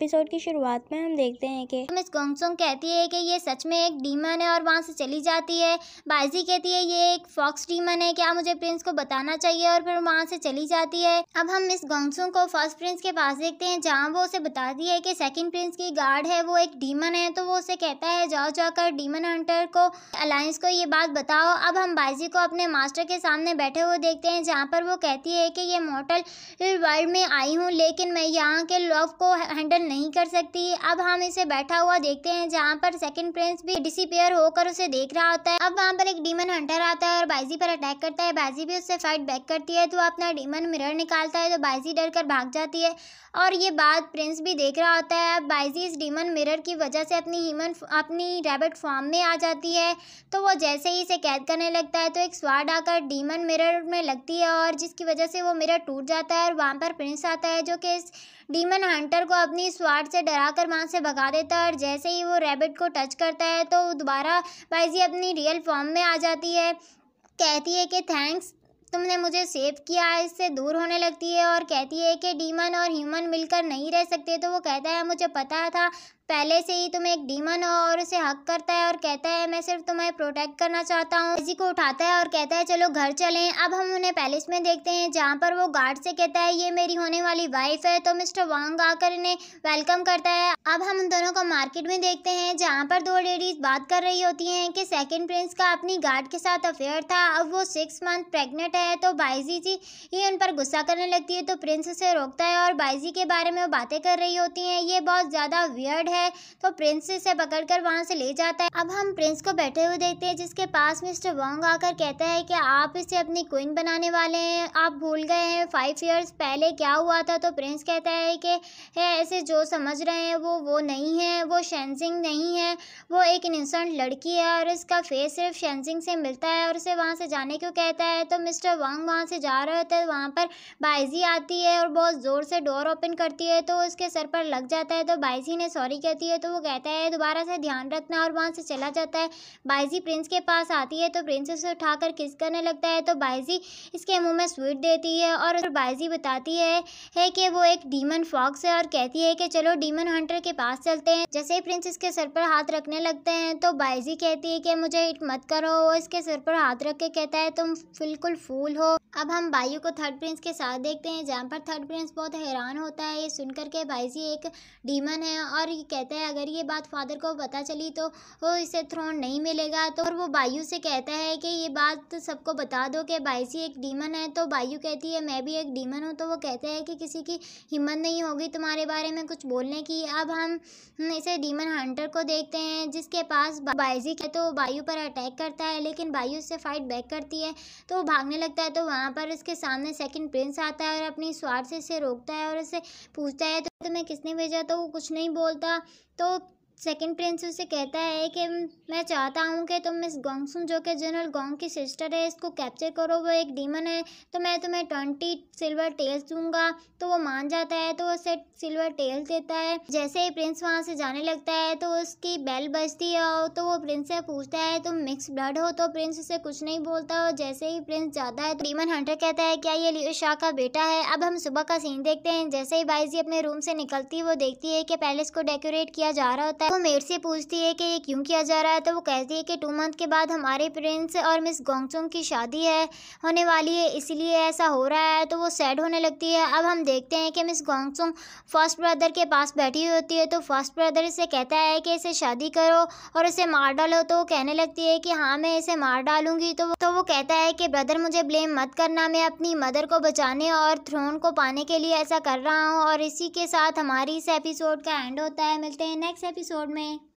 episode की शुरुआत में हम देखते हैं कि मिस गोंगसोंग कहती है कि ये सच में एक डीमन है और वहाँ से चली जाती है बाजी कहती है ये एक फॉक्स डीमन है क्या मुझे प्रिंस को बताना चाहिए और फिर वहाँ से चली जाती है अब हम मिस गोंगसोंग को फर्स्ट प्रिंस के पास देखते हैं जहाँ वो उसे बताती है कि सेकेंड प्रिंस की गार्ड है वो एक डीमन है तो वो उसे कहता है जाओ जाकर डीमन हंटर को अलायंस को ये बात बताओ अब हम बाइजी को अपने मास्टर के सामने बैठे हुए देखते हैं जहाँ पर वो कहती है कि ये मॉडल वर्ल्ड में आई हूँ लेकिन मैं यहाँ के लव को हैंडल नहीं कर सकती अब हम इसे बैठा हुआ देखते हैं जहाँ पर सेकंड प्रिंस भी डिसपेयर होकर उसे देख रहा होता है अब वहाँ पर एक डीमन हंटर आता है और बाइजी पर अटैक करता है बाइजी भी उससे फाइट बैक करती है तो अपना डीमन मिरर निकालता है तो बाइजी डर कर भाग जाती है और ये बात प्रिंस भी देख रहा होता है अब बाइजी इस डीमन मिरर की वजह से अपनी ह्यूमन अपनी रैबिट फॉर्म में आ जाती है तो वो जैसे ही इसे कैद करने लगता है तो एक स्वाड आकर डीमन मिरर में लगती है और जिसकी वजह से वो मिरर टूट जाता है और वहाँ पर प्रिंस आता है जो कि इस डीमन हंटर को अपनी स्वाट से डरा कर वहाँ से भगा देता है और जैसे ही वो रैबिट को टच करता है तो दोबारा बाइजी अपनी रियल फॉर्म में आ जाती है कहती है कि थैंक्स तुमने मुझे सेव किया इससे दूर होने लगती है और कहती है कि डीमन और ह्यूमन मिलकर नहीं रह सकते तो वो कहता है मुझे पता था पहले से ही तुम एक डीमन हो और उसे हक करता है और कहता है मैं सिर्फ तुम्हें प्रोटेक्ट करना चाहता हूँ इसी को उठाता है और कहता है चलो घर चले अब हम उन्हें पैलेस में देखते हैं जहाँ पर वो गार्ड से कहता है ये मेरी होने वाली वाइफ है तो मिस्टर वांग आकर इन्हें वेलकम करता है अब हम उन दोनों को मार्केट में देखते हैं जहाँ पर दो लेडीज बात कर रही होती है की सेकेंड प्रिंस का अपनी गार्ड के साथ अफेयर था अब वो सिक्स मंथ प्रेगनेंट है तो बाइजी जी ये उन पर गुस्सा करने लगती है तो प्रिंस उसे रोकता है और बाइजी के बारे में वो बातें कर रही होती है ये बहुत ज़्यादा वियर्ड है है तो प्रिंस इसे पकड़कर वहाँ से ले जाता है अब हम प्रिंस को बैठे हुए देखते हैं जिसके पास मिस्टर वोंग आकर कहता है कि आप इसे अपनी क्वीन बनाने वाले हैं आप भूल गए हैं फाइव ईयर्स पहले क्या हुआ था तो प्रिंस कहता है कि ऐसे जो समझ रहे हैं वो वो नहीं है वो शेंजिंग नहीं है वो एक इनसेंट लड़की है और इसका फेस सिर्फ शेंजिंग से मिलता है और उसे वहाँ से जाने क्यों कहता है तो मिस्टर वांग वहाँ से जा रहे होते वहाँ पर बाइजी आती है और बहुत ज़ोर से डोर ओपन करती है तो उसके सर पर लग जाता है तो बाइजी ने सॉरी कह जाती है तो वो कहता है दोबारा से ध्यान रखना और वहाँ से चला जाता है बाइजी प्रिंस के पास आती है तो प्रिंस उसे उठाकर किस करने लगता है तो बाइजी इसके मुंह में स्वीट देती है और बाइजी बताती है, है कि वो एक डीमन फॉक्स है और कहती है कि चलो डीमन हंटर के पास चलते हैं जैसे ही प्रिंस इसके सर पर हाथ रखने लगते हैं तो बाइजी कहती है कि मुझे हिट मत करो वो इसके सर पर हाथ रख के कहता है तुम बिल्कुल फूल हो अब हम बायू को थर्ड प्रिंस के साथ देखते हैं जहाँ पर थर्ड प्रिंस बहुत हैरान होता है ये सुनकर के बाइजी एक डीमन है और ये कहता है अगर ये बात फादर को पता चली तो वो इसे थ्रोन नहीं मिलेगा तो और वो बायू से कहता है कि ये बात सबको बता दो कि बायसी एक डीमन है तो बायू कहती है मैं भी एक डीमन हूँ तो वो कहता है कि किसी की हिम्मत नहीं होगी तुम्हारे बारे में कुछ बोलने की अब हम इसे डीमन हंटर को देखते हैं जिसके पास बायजी है तो बायू पर अटैक करता है लेकिन बायू उससे फाइट बैक करती है तो वो भागने लगता है तो वहाँ पर उसके सामने सेकेंड प्रिंस आता है और अपनी स्वार्थ से इसे रोकता है और उसे पूछता है तो तो मैं किसने भेजा तो वो कुछ नहीं बोलता तो सेकंड प्रिंस उसे कहता है कि मैं चाहता हूँ कि तुम इस सुन जो कि जनरल गोंग की सिस्टर है इसको कैप्चर करो वो एक डीमन है तो मैं तुम्हें ट्वेंटी सिल्वर टेल्स दूंगा तो वो मान जाता है तो उसे सिल्वर टेल्स देता है जैसे ही प्रिंस वहाँ से जाने लगता है तो उसकी बेल बजती है और तो वो प्रिंस से पूछता है तुम मिक्स ब्लड हो तो प्रिंस उसे कुछ नहीं बोलता और जैसे ही प्रिंस जाता है तो डीमन हंटर कहता है क्या ये लियो शाह का बेटा है अब हम सुबह का सीन देखते हैं जैसे ही बाईजी अपने रूम से निकलती है वो देखती है कि पैलेस को डेकोरेट किया जा रहा होता है वो मेड से पूछती है कि ये क्यों किया जा रहा है तो वो कहती है कि टू मंथ के बाद हमारे प्रिंस और मिस गोंगचोंग की शादी है होने वाली है इसलिए ऐसा हो रहा है तो वो सैड होने लगती है अब हम देखते हैं कि मिस गोंगचोंग फर्स्ट ब्रदर के पास बैठी हुई होती है तो फर्स्ट ब्रदर इसे कहता है कि इसे शादी करो और इसे मार डालो तो वो कहने लगती है कि हाँ मैं इसे मार डालूंगी तो तो वो कहता है कि ब्रदर मुझे ब्लेम मत करना मैं अपनी मदर को बचाने और थ्रोन को पाने के लिए ऐसा कर रहा हूँ और इसी के साथ हमारी इस एपिसोड का एंड होता है मिलते हैं नेक्स्ट एपिसोड एपिसोड में